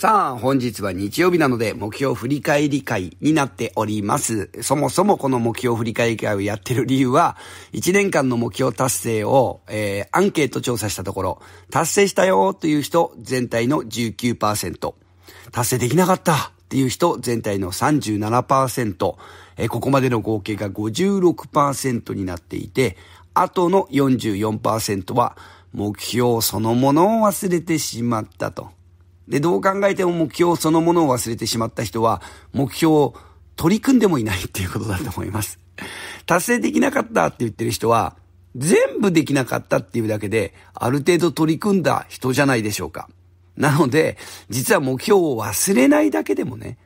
さあ、本日は日曜日なので、目標振り返り会になっております。そもそもこの目標振り返り会をやってる理由は、1年間の目標達成を、えー、アンケート調査したところ、達成したよという人、全体の19%。達成できなかったっていう人、全体の37%。えー、ここまでの合計が56%になっていて、あとの44%は、目標そのものを忘れてしまったと。で、どう考えても目標そのものを忘れてしまった人は、目標を取り組んでもいないっていうことだと思います。達成できなかったって言ってる人は、全部できなかったっていうだけで、ある程度取り組んだ人じゃないでしょうか。なので、実は目標を忘れないだけでもね、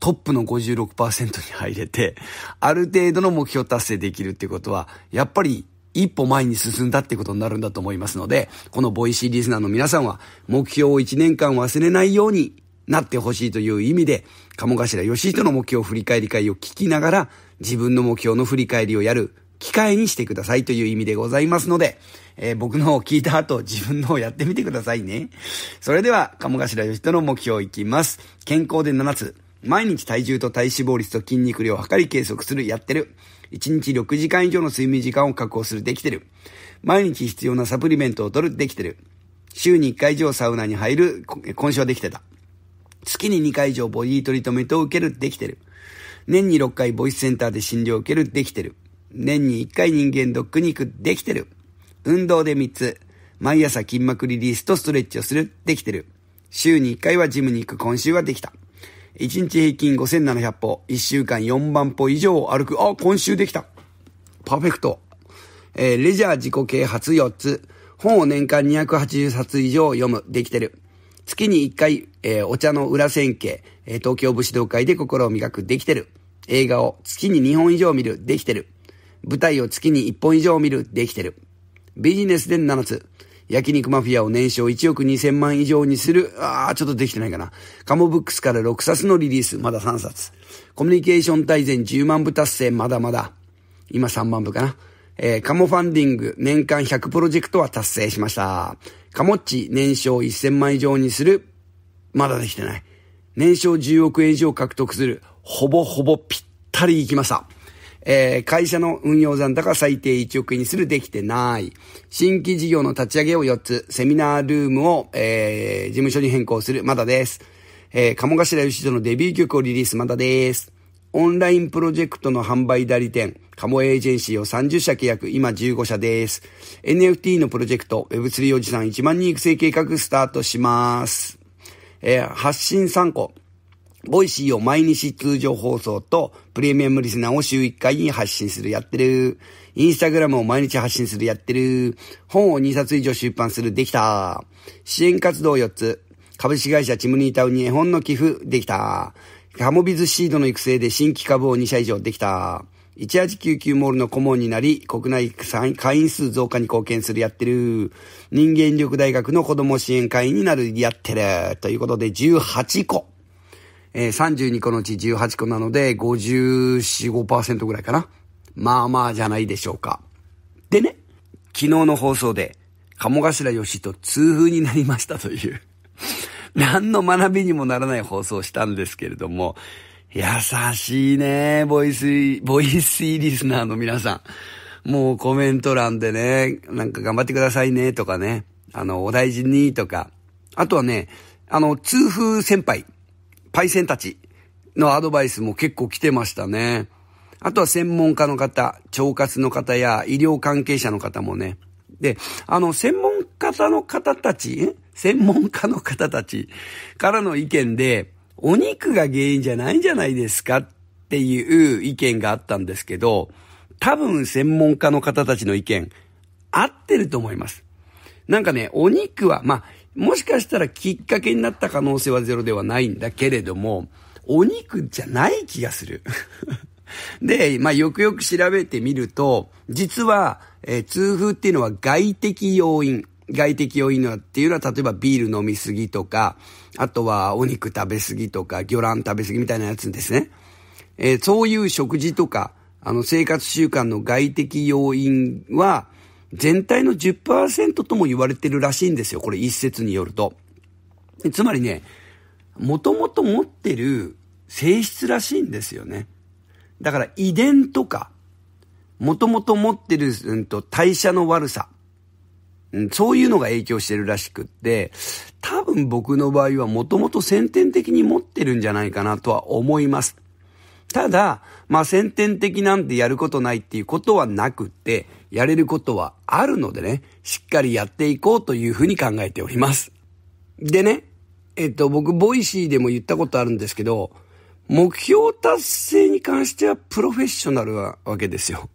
トップの56%に入れて、ある程度の目標達成できるってことは、やっぱり一歩前に進んだってことになるんだと思いますので、このボイシーリスナーの皆さんは、目標を1年間忘れないようになってほしいという意味で、鴨頭義人の目標振り返り会を聞きながら、自分の目標の振り返りをやる機会にしてくださいという意味でございますので、えー、僕のを聞いた後、自分のをやってみてくださいね。それでは、鴨頭義人の目標いきます。健康で7つ。毎日体重と体脂肪率と筋肉量を測り計測する、やってる。1日6時間以上の睡眠時間を確保する、できてる。毎日必要なサプリメントを取る、できてる。週に1回以上サウナに入る、今週はできてた。月に2回以上ボディトリートメントを受ける、できてる。年に6回ボイスセンターで診療を受ける、できてる。年に1回人間ドックに行く、できてる。運動で3つ。毎朝筋膜リリースとストレッチをする、できてる。週に1回はジムに行く、今週はできた。1日平均5700歩、1週間4万歩以上歩く。あ、今週できた。パーフェクト。えー、レジャー自己啓発4つ。本を年間280冊以上読む。できてる。月に1回、えー、お茶の裏線形、えー、東京武士道会で心を磨く。できてる。映画を月に2本以上見る。できてる。舞台を月に1本以上見る。できてる。ビジネスで7つ。焼肉マフィアを年商1億2000万以上にする、あー、ちょっとできてないかな。カモブックスから6冊のリリース、まだ3冊。コミュニケーション大全10万部達成、まだまだ。今3万部かな。えー、カモファンディング、年間100プロジェクトは達成しました。カモッチ、年商1000万以上にする、まだできてない。年商10億円以上獲得する、ほぼほぼぴったりいきました。えー、会社の運用残高最低1億円にするできてない。新規事業の立ち上げを4つ、セミナールームを、えー、事務所に変更する、まだです。えー、鴨頭義人のデビュー曲をリリース、まだです。オンラインプロジェクトの販売代理店、カモエージェンシーを30社契約、今15社です。NFT のプロジェクト、Web3 おじさん1万人育成計画スタートします。えー、発信3個。ボイシーを毎日通常放送とプレミアムリスナーを週1回に発信するやってる。インスタグラムを毎日発信するやってる。本を2冊以上出版するできた。支援活動4つ。株式会社チムニータウンに絵本の寄付できた。カモビズシードの育成で新規株を2社以上できた。1899モールの顧問になり、国内会員数増加に貢献するやってる。人間力大学の子供支援会員になるやってる。ということで18個。えー、32個のうち18個なので、54、5%ぐらいかな。まあまあじゃないでしょうか。でね、昨日の放送で、鴨頭よしと痛風になりましたという 何の学びにもならない放送をしたんですけれども、優しいね、ボイス、ボイスリスナーの皆さん。もうコメント欄でね、なんか頑張ってくださいね、とかね。あの、お大事に、とか。あとはね、あの、痛風先輩。パイセンたちのアドバイスも結構来てましたね。あとは専門家の方、腸活の方や医療関係者の方もね。で、あの、専門家の方たち、専門家の方たちからの意見で、お肉が原因じゃないんじゃないですかっていう意見があったんですけど、多分専門家の方たちの意見、合ってると思います。なんかね、お肉は、まあ、もしかしたらきっかけになった可能性はゼロではないんだけれども、お肉じゃない気がする。で、まあ、よくよく調べてみると、実は、えー、痛風っていうのは外的要因。外的要因っていうのは、例えばビール飲みすぎとか、あとはお肉食べすぎとか、魚卵食べすぎみたいなやつですね。えー、そういう食事とか、あの、生活習慣の外的要因は、全体の10%とも言われてるらしいんですよ。これ一説によると。つまりね、もともと持ってる性質らしいんですよね。だから遺伝とか、もともと持ってる、うん、と代謝の悪さ、うん、そういうのが影響してるらしくって、多分僕の場合はもともと先天的に持ってるんじゃないかなとは思います。ただ、まあ、先天的なんてやることないっていうことはなくって、やれることはあるのでね、しっかりやっていこうというふうに考えております。でね、えっと、僕、ボイシーでも言ったことあるんですけど、目標達成に関してはプロフェッショナルなわけですよ。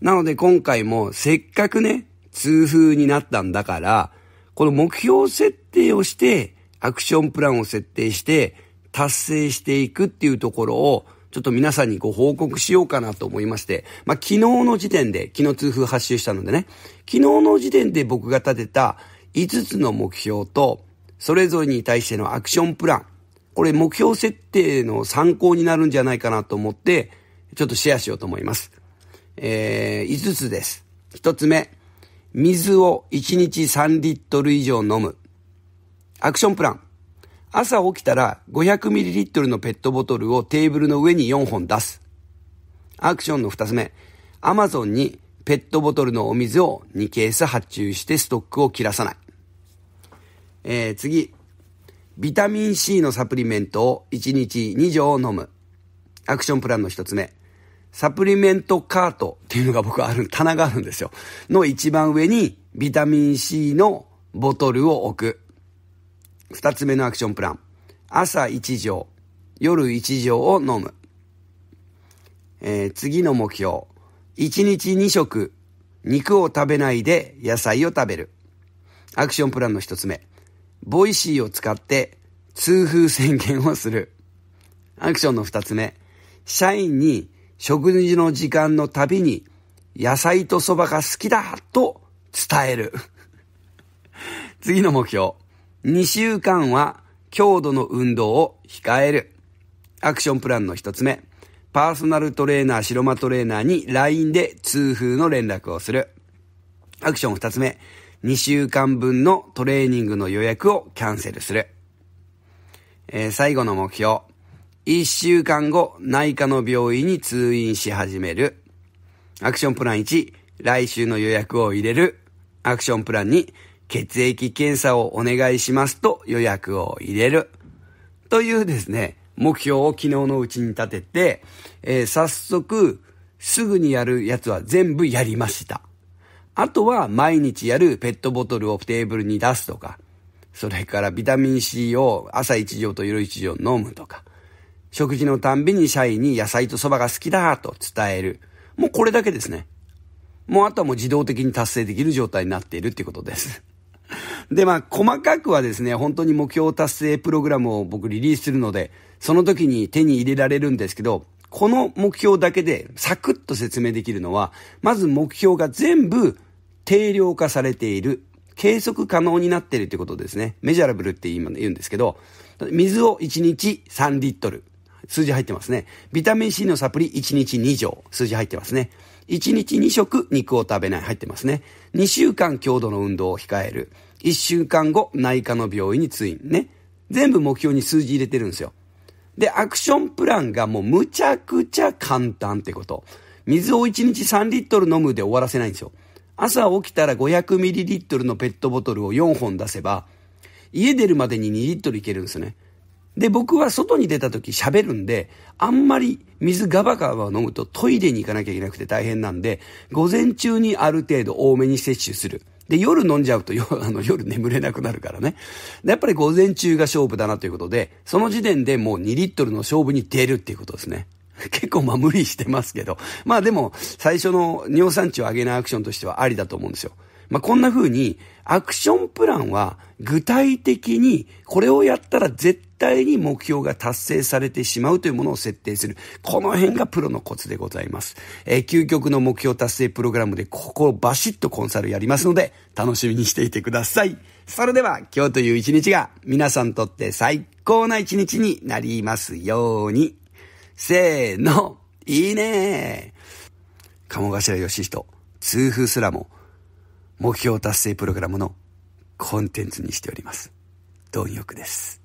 なので今回もせっかくね、痛風になったんだから、この目標設定をして、アクションプランを設定して、達成していくっていうところを、ちょっと皆さんにご報告しようかなと思いまして、まあ、昨日の時点で、昨日痛風発症したのでね、昨日の時点で僕が立てた5つの目標と、それぞれに対してのアクションプラン、これ目標設定の参考になるんじゃないかなと思って、ちょっとシェアしようと思います。えー、5つです。1つ目、水を1日3リットル以上飲む。アクションプラン。朝起きたら 500ml のペットボトルをテーブルの上に4本出す。アクションの2つ目。Amazon にペットボトルのお水を2ケース発注してストックを切らさない。えー、次。ビタミン C のサプリメントを1日2錠飲む。アクションプランの1つ目。サプリメントカートっていうのが僕ある、棚があるんですよ。の一番上にビタミン C のボトルを置く。二つ目のアクションプラン。朝一錠、夜一錠を飲む。えー、次の目標。一日二食、肉を食べないで野菜を食べる。アクションプランの一つ目。ボイシーを使って痛風宣言をする。アクションの二つ目。社員に食事の時間のたびに野菜と蕎麦が好きだと伝える。次の目標。2週間は強度の運動を控える。アクションプランの一つ目。パーソナルトレーナー、白間トレーナーに LINE で通風の連絡をする。アクション二つ目。2週間分のトレーニングの予約をキャンセルする。えー、最後の目標。1週間後、内科の病院に通院し始める。アクションプラン1、来週の予約を入れる。アクションプラン2、血液検査をお願いしますと予約を入れる。というですね、目標を昨日のうちに立てて、えー、早速、すぐにやるやつは全部やりました。あとは毎日やるペットボトルをテーブルに出すとか、それからビタミン C を朝1錠と夜1錠飲むとか、食事のたんびに社員に野菜と蕎麦が好きだと伝える。もうこれだけですね。もうあとはもう自動的に達成できる状態になっているっていうことです。で、まあ、細かくはですね、本当に目標達成プログラムを僕リリースするので、その時に手に入れられるんですけど、この目標だけでサクッと説明できるのは、まず目標が全部定量化されている。計測可能になっているってことですね。メジャラブルって今言うんですけど、水を1日3リットル。数字入ってますね。ビタミン C のサプリ1日2錠。数字入ってますね。1日2食肉を食べない。入ってますね。2週間強度の運動を控える。1週間後、内科の病院に通院。ね。全部目標に数字入れてるんですよ。で、アクションプランがもうむちゃくちゃ簡単ってこと。水を1日3リットル飲むで終わらせないんですよ。朝起きたら5 0 0ミリリットルのペットボトルを4本出せば、家出るまでに2リットルいけるんですよね。で、僕は外に出た時喋るんで、あんまり水ガバガバ飲むとトイレに行かなきゃいけなくて大変なんで、午前中にある程度多めに摂取する。で、夜飲んじゃうと、あの夜眠れなくなるからね。で、やっぱり午前中が勝負だなということで、その時点でもう2リットルの勝負に出るっていうことですね。結構まあ無理してますけど。まあでも、最初の尿酸値を上げないアクションとしてはありだと思うんですよ。まあ、こんな風に、アクションプランは具体的にこれをやったら絶対に目標が達成されてしまうというものを設定する。この辺がプロのコツでございます。えー、究極の目標達成プログラムでここをバシッとコンサルやりますので楽しみにしていてください。それでは今日という一日が皆さんにとって最高な一日になりますように。せーの、いいねー。鴨頭ひ人、痛風すらも目標達成プログラムのコンテンツにしております。貪欲です。